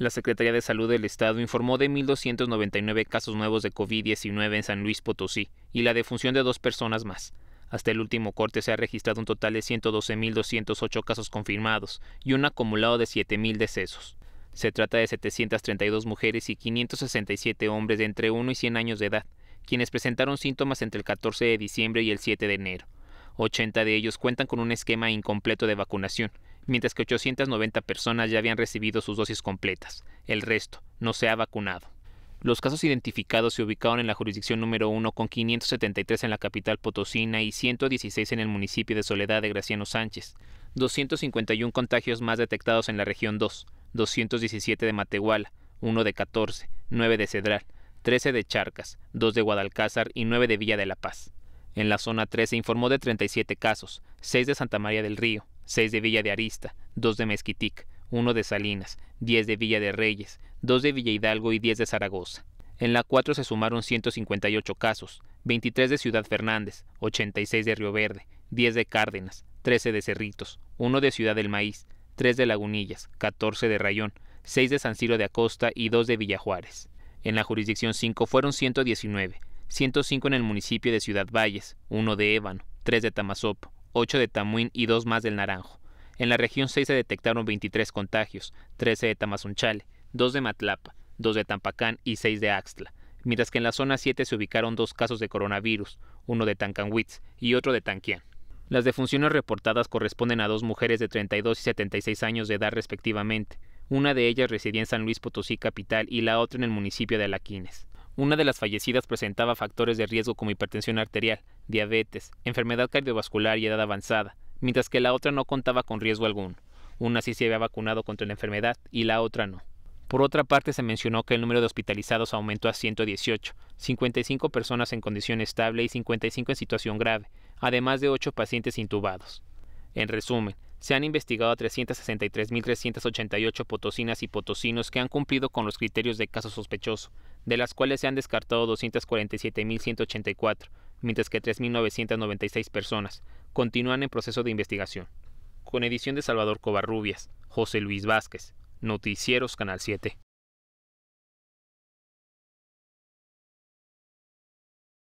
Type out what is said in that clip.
La Secretaría de Salud del Estado informó de 1.299 casos nuevos de COVID-19 en San Luis Potosí y la defunción de dos personas más. Hasta el último corte se ha registrado un total de 112.208 casos confirmados y un acumulado de 7.000 decesos. Se trata de 732 mujeres y 567 hombres de entre 1 y 100 años de edad, quienes presentaron síntomas entre el 14 de diciembre y el 7 de enero. 80 de ellos cuentan con un esquema incompleto de vacunación mientras que 890 personas ya habían recibido sus dosis completas. El resto no se ha vacunado. Los casos identificados se ubicaron en la jurisdicción número 1 con 573 en la capital potosina y 116 en el municipio de Soledad de Graciano Sánchez, 251 contagios más detectados en la región 2, 217 de Matehuala, 1 de 14, 9 de Cedral, 13 de Charcas, 2 de Guadalcázar y 9 de Villa de la Paz. En la zona 3 se informó de 37 casos, 6 de Santa María del Río, 6 de Villa de Arista, 2 de Mezquitic, 1 de Salinas, 10 de Villa de Reyes, 2 de Villa Hidalgo y 10 de Zaragoza. En la 4 se sumaron 158 casos, 23 de Ciudad Fernández, 86 de Río Verde, 10 de Cárdenas, 13 de Cerritos, 1 de Ciudad del Maíz, 3 de Lagunillas, 14 de Rayón, 6 de San Ciro de Acosta y 2 de Villajuárez. En la jurisdicción 5 fueron 119, 105 en el municipio de Ciudad Valles, 1 de Ébano, 3 de tamasopo 8 de Tamuín y 2 más del Naranjo. En la región 6 se detectaron 23 contagios, 13 de Tamazunchale, 2 de Matlapa, 2 de Tampacán y 6 de Axtla, mientras que en la zona 7 se ubicaron dos casos de coronavirus, uno de Tancanwitz y otro de Tanquián. Las defunciones reportadas corresponden a dos mujeres de 32 y 76 años de edad respectivamente. Una de ellas residía en San Luis Potosí capital y la otra en el municipio de Alaquines. Una de las fallecidas presentaba factores de riesgo como hipertensión arterial, diabetes, enfermedad cardiovascular y edad avanzada, mientras que la otra no contaba con riesgo alguno. Una sí se había vacunado contra la enfermedad y la otra no. Por otra parte, se mencionó que el número de hospitalizados aumentó a 118, 55 personas en condición estable y 55 en situación grave, además de 8 pacientes intubados. En resumen, se han investigado a 363.388 potosinas y potosinos que han cumplido con los criterios de caso sospechoso, de las cuales se han descartado 247.184, mientras que 3.996 personas continúan en proceso de investigación. Con edición de Salvador Covarrubias, José Luis Vázquez, Noticieros Canal 7.